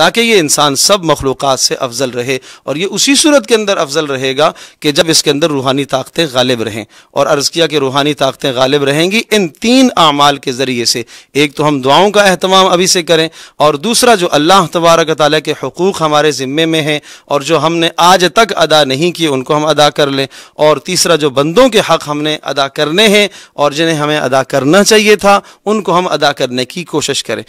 تاکہ یہ انسان سب مخلوقات سے افضل رہے اور یہ اسی صورت کے اندر افضل رہے گا کہ جب اس کے اندر روحانی طاقتیں غالب رہیں اور عرض کیا کہ روحانی طاقتیں غالب رہیں گی ان تین اعمال کے ذریعے سے ایک تو ہم دعاؤں کا اہتمام ابھی سے کریں اور دوسرا جو اللہ تبارک تعالیٰ کے حقوق ہمارے ذمے میں ہیں اور جو ہم نے آج تک ادا نہیں کی ان کو ہم ادا کر لیں اور تیسرا جو بندوں کے حق ہم نے ادا کرنے ہیں اور جنہیں ہمیں ادا کرنا چاہیے تھا ان کو ہم ادا کرنے کی کوشش کریں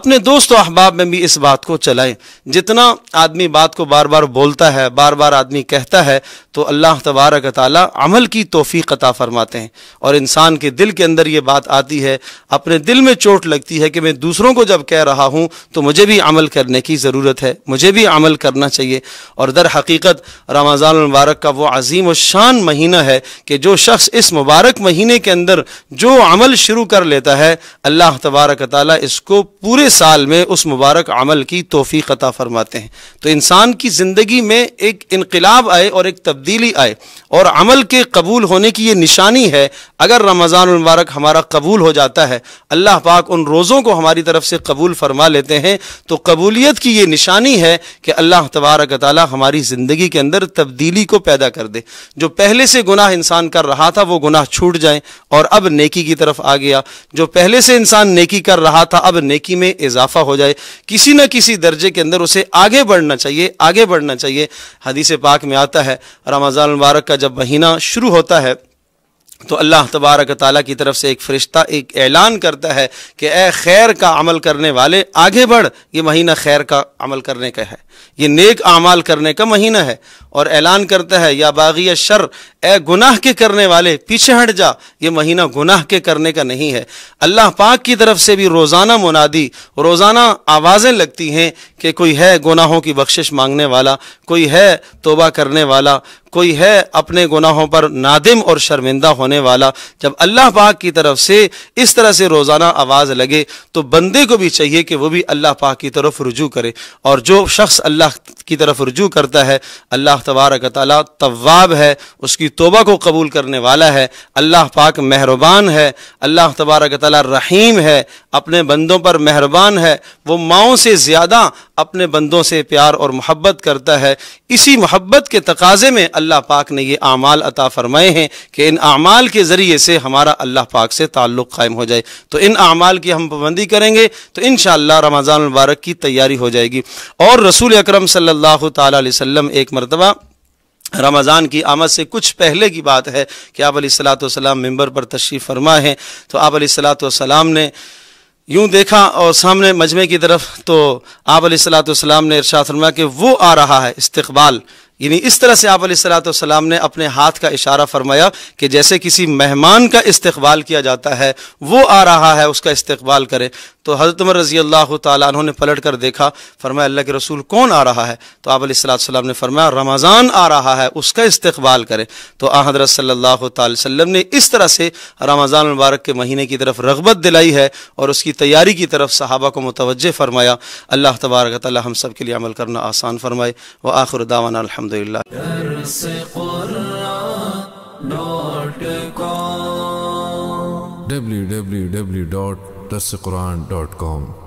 اپنے دوست و احباب میں بھی اس بات کو چل جلائیں جتنا آدمی بات کو بار بار بولتا ہے بار بار آدمی کہتا ہے تو اللہ تبارک تعالیٰ عمل کی توفیق عطا فرماتے ہیں اور انسان کے دل کے اندر یہ بات آتی ہے اپنے دل میں چوٹ لگتی ہے کہ میں دوسروں کو جب کہہ رہا ہوں تو مجھے بھی عمل کرنے کی ضرورت ہے مجھے بھی عمل کرنا چاہیے اور در حقیقت رمضان المبارک کا وہ عظیم و شان مہینہ ہے کہ جو شخص اس مبارک مہینے کے اندر جو عمل شروع کر لیتا ہے اللہ تبارک تعالیٰ اس کو پورے سال میں اس مبارک عمل کی تو توفیق عطا فرماتے ہیں تو انسان کی زندگی میں ایک انقلاب آئے اور ایک تبدیلی آئے اور عمل کے قبول ہونے کی یہ نشانی ہے اگر رمضان المبارک ہمارا قبول ہو جاتا ہے اللہ پاک ان روزوں کو ہماری طرف سے قبول فرما لیتے ہیں تو قبولیت کی یہ نشانی ہے کہ اللہ تبارک تعالی ہماری زندگی کے اندر تبدیلی کو پیدا کر دے جو پہلے سے گناہ انسان کر رہا تھا وہ گناہ چھوٹ جائیں اور اب نیکی کی طرف آ گیا جو پہلے سے انسان نیکی کر رہا تھا اب نیکی میں اضافہ ہو جائے کسی نہ کسی درجے کے اندر اسے آگے بڑھنا چاہیے آگے بڑھنا چاہیے حدیث پاک میں آتا ہے رمضان المبارک کا جب مہینہ شروع ہوتا ہے تو اللہ تبارک تعالیٰ کی طرف سے ایک فرشتہ ایک اعلان کرتا ہے کہ اے خیر کا عمل کرنے والے آگے بڑھ یہ مہینہ خیر کا عمل کرنے کا ہے یہ نیک اعمال کرنے کا مہینہ ہے اور اعلان کرتا ہے یا باغی شر اے گناہ کے کرنے والے پیچھے ہٹ جا یہ مہینہ گناہ کے کرنے کا نہیں ہے اللہ پاک کی طرف سے بھی روزانہ منادی روزانہ آوازیں لگتی ہیں کہ کوئی ہے گناہوں کی بخشش مانگنے والا کوئی ہے توبہ کرنے والا کوئی ہے اپنے گناہوں پر نادم اور شرمندہ ہونے والا جب اللہ پاک کی طرف سے اس طرح سے روزانہ آواز لگے تو بندے کو بھی چاہیے کہ وہ بھی اللہ پاک کی طرف رجوع کرے اور جو شخص اللہ کی طرف رجوع کرتا ہے اللہ تبارک تعالیٰ طواب ہے اس کی توبہ کو قبول کرنے والا ہے اللہ پاک مہربان ہے اللہ تبارک تعالیٰ رحیم ہے اپنے بندوں پر مہربان ہے وہ ماؤں سے زیادہ اپنے بندوں سے پیار اور محبت کرتا ہے اسی محبت کے تقاضے میں اللہ پاک نے یہ اعمال عطا فرمائے ہیں کہ ان اعمال کے ذریعے سے ہمارا اللہ پاک سے تعلق قائم ہو جائے تو ان اعمال کی ہم پابندی کریں گے تو انشاءاللہ رمضان المبارک کی تیاری ہو جائے گی اور رسول اکرم صلی اللہ تعالیٰ علیہ وسلم ایک مرتبہ رمضان کی آمد سے کچھ پہلے کی بات ہے کہ آپ علیہ السلاۃ والسلام ممبر پر تشریف فرما ہے تو آپ علیہ السلاۃ والسلام نے یوں دیکھا اور سامنے مجمع کی طرف تو آپ علیہ السلاۃ والسلام نے ارشاد فرمایا کہ وہ آ رہا ہے استقبال یعنی اس طرح سے آپ علیہ السلاۃ والسلام نے اپنے ہاتھ کا اشارہ فرمایا کہ جیسے کسی مہمان کا استقبال کیا جاتا ہے وہ آ رہا ہے اس کا استقبال کرے تو حضرت عمر رضی اللہ تعالیٰ انہوں نے پلٹ کر دیکھا فرمایا اللہ کے رسول کون آ رہا ہے تو آپ علیہ السلّۃ السلام نے فرمایا رمضان آ رہا ہے اس کا استقبال کرے تو حضرت صلی اللہ تعالی وسلم نے اس طرح سے رمضان مبارک کے مہینے کی طرف رغبت دلائی ہے اور اس کی تیاری کی طرف صحابہ کو متوجہ فرمایا اللہ تبارک تعالیٰ ہم سب کے لیے عمل کرنا آسان فرمائے وہ آخر داوان الحمد الحمدللہ www.darsquran.com قرآن ڈاٹ کام